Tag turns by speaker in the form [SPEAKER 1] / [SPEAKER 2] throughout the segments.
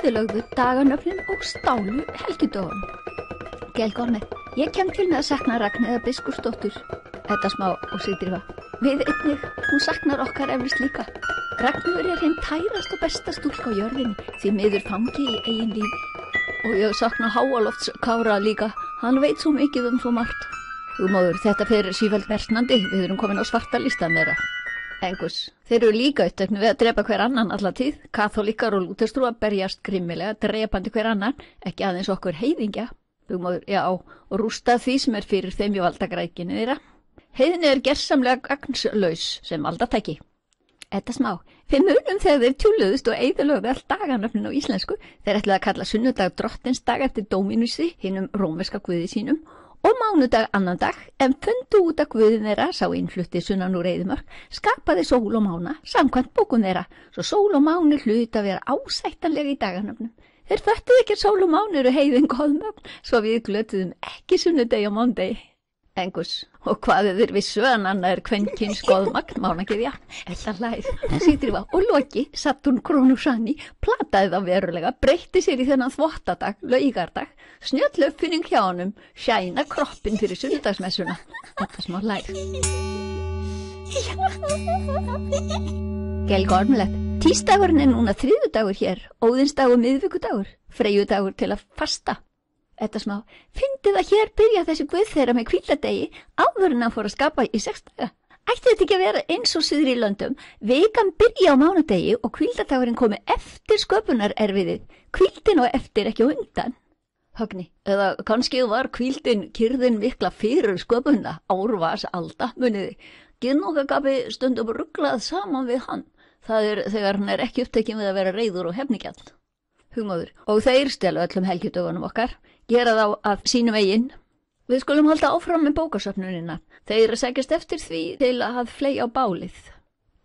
[SPEAKER 1] eyðilögðu daganöflin og stálu helgidóðan. Gelgorni, ég kem til með að sakna Ragnæða Biskursdóttur. Þetta smá og sýtrifa. Við einnig, hún saknar okkar eflust líka. Ragnæður er hinn tærast og besta stúlk á jörðinni því miður fangi í eigin líf. Og ég sakna Háalofts Kára líka. Hann veit svo mikið um svo margt. Þú móður, þetta fyrir sífælt verðnandi. Við erum komin á svarta lista meira. Engus. Þeir eru líka upptöknu við að drepa hver annan alltaf tíð. Katholikar og lútestrúa berjast grimmilega, drepandi hver annan, ekki aðeins okkur heiðingja. Bugmóður, já, og rústa því sem er fyrir þeim í valdagrækinu þeirra. Heiðinni er gerðsamlega gagnslaus sem valdatæki. Þetta smá. Þeir munum þegar þeir tjúluðust og eigðalögði all daganöfnin á íslensku. Þeir ætlaði að kalla sunnudag drottins dag eftir Dominusi, hinnum rómerska guði sínum og mánudag annan dag en fundu út að Guðin þeirra sá innflutti sunnan úr reyðumörk skapaði sól og mána samkvæmt bókun þeirra svo sól og mánu hluti að vera ásættanlega í dagarnöfnum þeir föttuð ekki sól og mánu eru heiðin góðmöfn svo við glötuðum ekki sunnudegi og mándegi Engus, og hvaðið þurr vissu en annað er kvenkinn skoðmagn, mánakifja, ellalæð, sýtrifa og loki, Saturn Krónusanni, plataði það verulega, breytti sér í þennan þvottadag, laugardag, snjöll uppfinning hjá honum, sjæna kroppin fyrir sundagsmessuna. Þetta smá læð. Gelg ormlegt, tístagurinn er núna þriðudagur hér, óðinsdagur miðvíkudagur, freyjudagur til að fasta þetta smá, fyndið að hér byrja þessi guð þeirra með kvíladegi áður en hann fór að skapa í sextaga. Ætti þetta ekki að vera eins og syður í landum, vegan byrja á mánudegi og kvíladagurinn komi eftir sköpunar erfiðið, kvíldin og eftir ekki hundan. Högni, eða kannski var kvíldin kyrðin vikla fyrir sköpunna, árvas alltaf muniði, gynnokkagabi stundum rugglað saman við hann, það er þegar hann er ekki upptekið með að vera reyður og hefningjald hugmóður og þeir stjálu öllum helgjutöfunum okkar, gera þá að sínum eigin. Við skulum halda áfram með bókasöfnunina. Þeir segjast eftir því til að hafð flei á bálið.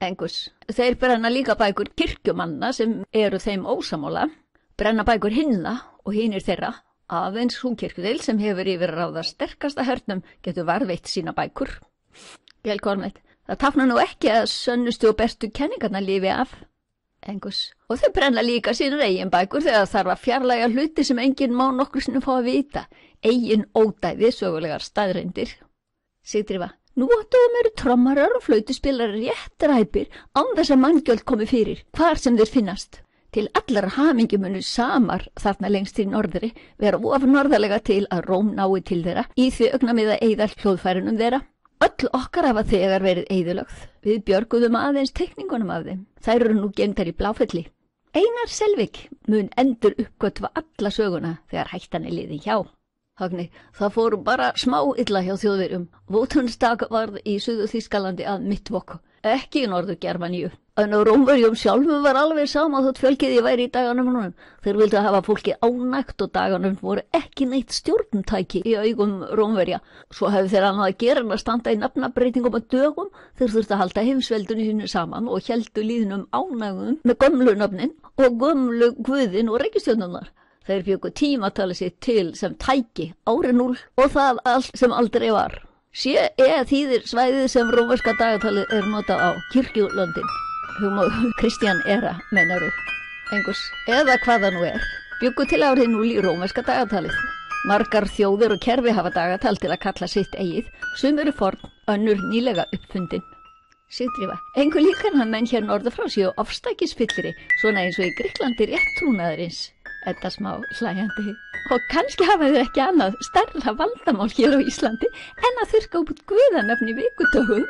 [SPEAKER 1] Engus, þeir brenna líka bækur kirkjumanna sem eru þeim ósamóla, brenna bækur hinna og hinnir þeirra. Aðeins hún kirkudil sem hefur yfir ráða sterkasta hörnum getur varveitt sína bækur. Gjálkormætt, það tafna nú ekki að sönnustu og bestu kenningarna lífi af engus. Og þau brenna líka sín reygin bækur þegar þarf að fjarlæga hluti sem enginn má nokkur sinnum fá að vita. Egin ódæði sögulegar staðreindir. Sigdrifa, nú áttuðum eru trommarar og flautuspillar rétt ræpir án þess að manngjöld komi fyrir, hvar sem þeir finnast. Til allar hamingjumunu samar þarna lengst í norðri vera ofnorðalega til að róm nái til þeirra í því ögnamiða eða hljóðfærinum þeirra. Öll okkar hafa þegar verið eidulögð. Við björguðum aðeins teikningunum af þeim. Þær eru nú gemtar í bláfelli. Einar Selvik mun endur uppgötva alla söguna þegar hættan er liðin hjá. Hagni, það fórum bara smá illa hjá þjóðverjum. Votunstak varð í Suðu Þískalandi að mittvokku ekki í Norður-Germaníu. En Rómverjum sjálfum var alveg sama þótt fjölkiði væri í daganum húnum. Þeir vildi hafa fólki ánægt og daganum voru ekki neitt stjórntæki í augum Rómverja. Svo hefði þeir annað að gera en að standa í nafnabreitingum og dögum. Þeir þurfti að halda heimsveldunni sínu saman og heldu líðnum ánægum með gömlunöfnin og gömlu guðin og reykistjónunnar. Þeir byggu tímatali sér til sem tæki ári núl og það allt sem aldrei var. Sjö eða þýðir svæðið sem rómarska dagatalið er nota á kirkjulöndin, hugmá Kristján Era, mennaru, engus, eða hvaða nú er. Byggu til árið núl í rómarska dagatalið. Margar þjóðir og kerfi hafa dagatal til að kalla sitt eigið, sem eru forn önnur nýlega uppfundin. Sigdrifa, engu líkan hann menn hér norða frá síðu ofstækisfyllri, svona eins og í Gríklandi rétt trúnaðurins þetta smá hlægandi og kannski hafaðu ekki annað starra valdamál hér á Íslandi en að þurka út guðanöfni vikutogum.